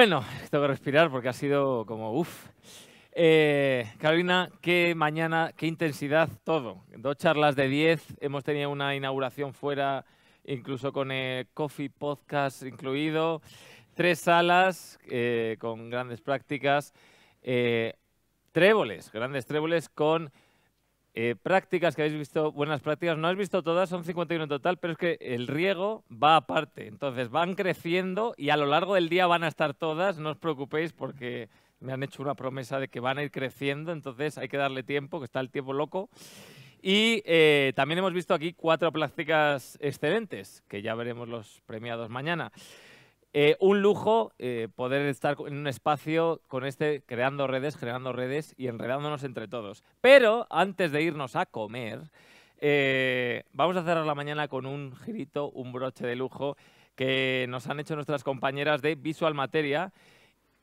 Bueno, tengo que respirar porque ha sido como uff. Eh, Carolina, qué mañana, qué intensidad todo. Dos charlas de 10, hemos tenido una inauguración fuera, incluso con el Coffee Podcast incluido. Tres salas eh, con grandes prácticas. Eh, tréboles, grandes tréboles con eh, prácticas que habéis visto, buenas prácticas, no has visto todas, son 51 en total, pero es que el riego va aparte. Entonces van creciendo y a lo largo del día van a estar todas, no os preocupéis porque me han hecho una promesa de que van a ir creciendo, entonces hay que darle tiempo, que está el tiempo loco. Y eh, también hemos visto aquí cuatro prácticas excelentes, que ya veremos los premiados mañana. Eh, un lujo eh, poder estar en un espacio con este, creando redes, creando redes y enredándonos entre todos. Pero antes de irnos a comer, eh, vamos a cerrar la mañana con un girito, un broche de lujo que nos han hecho nuestras compañeras de Visual Materia,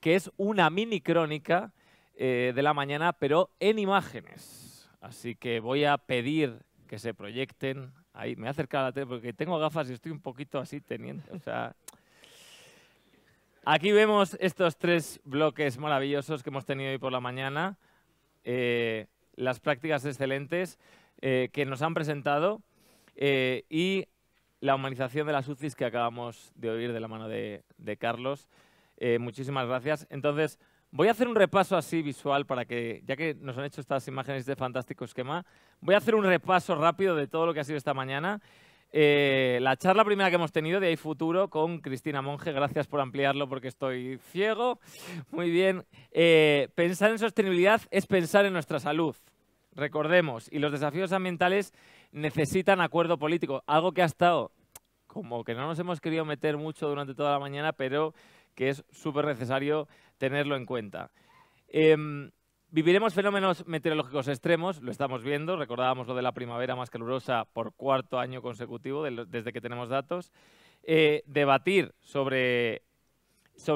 que es una mini crónica de la mañana, pero en imágenes. Así que voy a pedir que se proyecten. Ahí me he a la tele porque tengo gafas y estoy un poquito así teniendo. Aquí vemos estos tres bloques maravillosos que hemos tenido hoy por la mañana, eh, las prácticas excelentes eh, que nos han presentado eh, y la humanización de las UCIs que acabamos de oír de la mano de, de Carlos. muchísimas gracias. Entonces, voy a hacer un repaso así visual para que, ya que nos han hecho estas imágenes de fantástico esquema, voy a hacer un repaso rápido de todo lo que ha sido esta mañana eh, la charla primera que hemos tenido de ahí Futuro con Cristina Monge, gracias por ampliarlo porque estoy ciego. Muy bien. Eh, pensar en sostenibilidad es pensar en nuestra salud, recordemos, y los desafíos ambientales necesitan acuerdo político, algo que ha estado como que no nos hemos querido meter mucho durante toda la mañana, pero que es súper necesario tenerlo en cuenta. Em, Viviremos fenómenos meteorológicos extremos, lo estamos viendo, recordábamos lo de la primavera más calurosa por cuarto año consecutivo desde que tenemos datos. Eh, debatir sobre,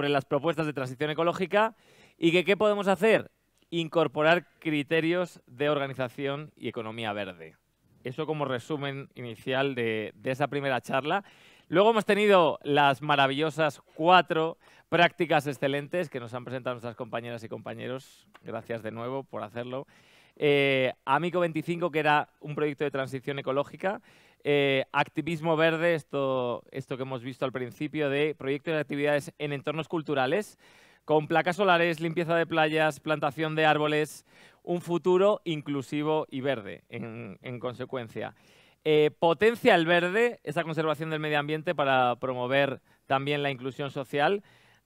las propuestas de transición ecológica y qué podemos hacer, incorporar criterios de organización y economía verde. Eso como resumen inicial de, de esa primera charla. Luego hemos tenido las maravillosas cuatro prácticas excelentes que nos han presentado nuestras compañeras y compañeros. Gracias de nuevo por hacerlo. Eh, Amico 25, que era un proyecto de transición ecológica. Eh, activismo verde, esto, esto que hemos visto al principio, de proyectos de actividades en entornos culturales, con placas solares, limpieza de playas, plantación de árboles, un futuro inclusivo y verde, en consecuencia. Eh, potencia el verde, esa conservación del medio ambiente para promover también la inclusión social.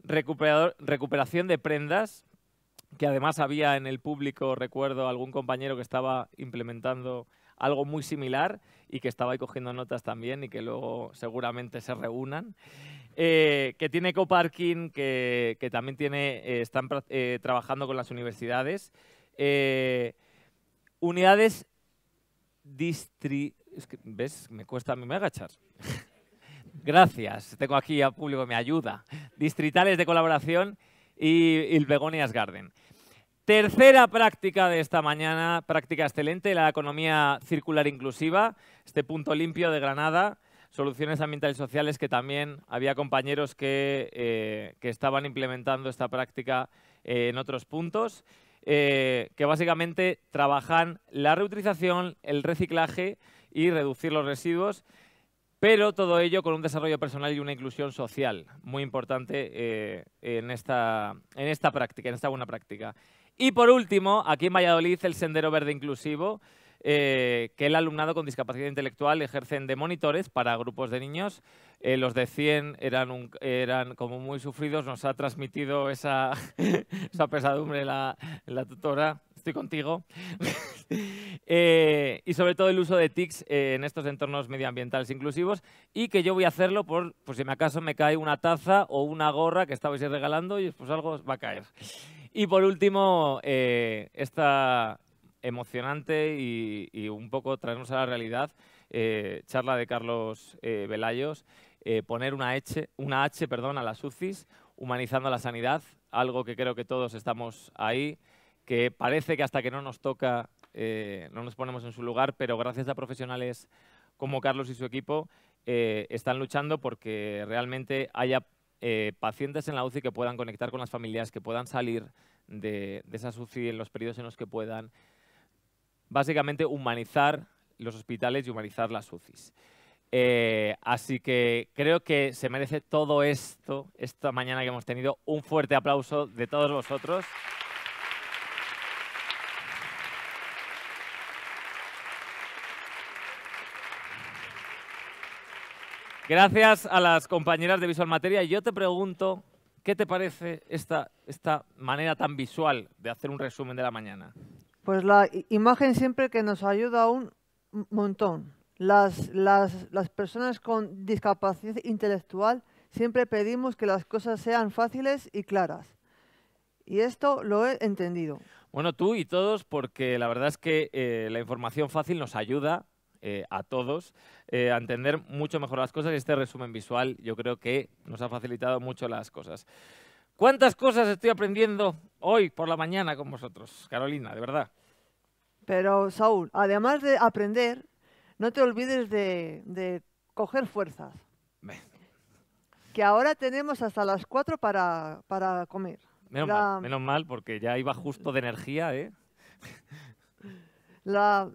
recuperación de prendas, que además había en el público, recuerdo, algún compañero que estaba implementando algo muy similar y que estaba ahí cogiendo notas también y que luego seguramente se reúnan. Eh, que tiene coparking, que, que también tiene, eh, están trabajando con las universidades. unidades distri... ¿Ves? Me cuesta a mí me agachar. Gracias. Tengo aquí al público me ayuda. Distritales de colaboración y, el Begonias Garden. Tercera práctica de esta mañana, práctica excelente, la economía circular inclusiva, este punto limpio de Granada, soluciones ambientales sociales que también había compañeros que, eh, que estaban implementando esta práctica eh, en otros puntos. Eh, que básicamente trabajan la reutilización, el reciclaje y reducir los residuos, pero todo ello con un desarrollo personal y una inclusión social, muy importante eh, en, esta, en esta práctica, en esta buena práctica. Y por último, aquí en Valladolid, el Sendero Verde Inclusivo, eh, que el alumnado con discapacidad intelectual ejercen de monitores para grupos de niños. Eh, los de 100 eran, eran como muy sufridos, nos ha transmitido esa, esa pesadumbre la, la tutora estoy contigo. Eh, y sobre todo el uso de TICs en estos entornos medioambientales inclusivos y que yo voy a hacerlo por, si me acaso me cae una taza o una gorra que estabais regalando y pues algo va a caer. Y por último, esta, emocionante y, un poco traernos a la realidad. Eh, charla de Carlos eh, Velayos, eh, poner una H, una H perdón, a las UCIs, humanizando la sanidad, algo que creo que todos estamos ahí, que parece que hasta que no nos toca no nos ponemos en su lugar, pero gracias a profesionales como Carlos y su equipo están luchando porque realmente haya pacientes en la UCI que puedan conectar con las familias, que puedan salir de, de esas UCI en los periodos en los que puedan, básicamente humanizar los hospitales y humanizar las UCIs. Eh, así que creo que se merece todo esto, esta mañana que hemos tenido, un fuerte aplauso de todos vosotros. Gracias a las compañeras de Visual Materia. Yo te pregunto, ¿qué te parece esta manera tan visual de hacer un resumen de la mañana? Pues la imagen siempre que nos ayuda un montón. Las, las, las personas con discapacidad intelectual siempre pedimos que las cosas sean fáciles y claras. Y esto lo he entendido. Bueno, tú y todos, porque la verdad es que eh, la información fácil nos ayuda eh, a todos eh, a entender mucho mejor las cosas y este resumen visual yo creo que nos ha facilitado mucho las cosas. ¿Cuántas cosas estoy aprendiendo hoy por la mañana con vosotros, Carolina, de verdad. Pero Saúl, además de aprender, no te olvides de, coger fuerzas. Que ahora tenemos hasta las 4 para, para comer. Menos, mal, menos mal, porque ya iba justo de energía, ¿eh? La,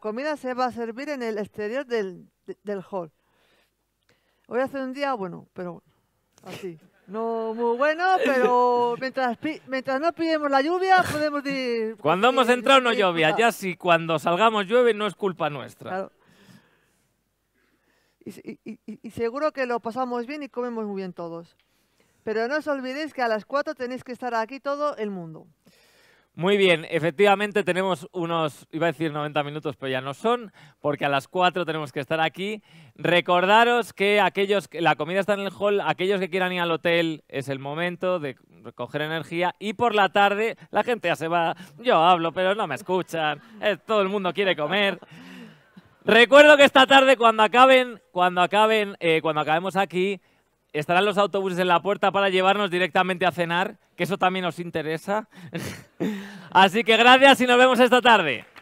comida se va a servir en el exterior del, del hall. Hoy hace un día bueno, pero así. No muy bueno, pero mientras, mientras no pidemos la lluvia, podemos ir... Cuando hemos entrado no llovía, ya si cuando salgamos llueve no es culpa nuestra. Y, y, seguro que lo pasamos bien y comemos muy bien todos. Pero no os olvidéis que a las 4 tenéis que estar aquí todo el mundo. Muy bien, efectivamente tenemos unos, iba a decir 90 minutos, pero ya no son, porque a las 4 tenemos que estar aquí. Recordaros que aquellos, la comida está en el hall, aquellos que quieran ir al hotel es el momento de recoger energía y por la tarde la gente ya se va, yo hablo, pero no me escuchan, eh, todo el mundo quiere comer. Recuerdo que esta tarde cuando acaben, cuando acaben, eh, cuando acabemos aquí, Estarán los autobuses en la puerta para llevarnos directamente a cenar, que eso también nos interesa. Así que gracias y nos vemos esta tarde.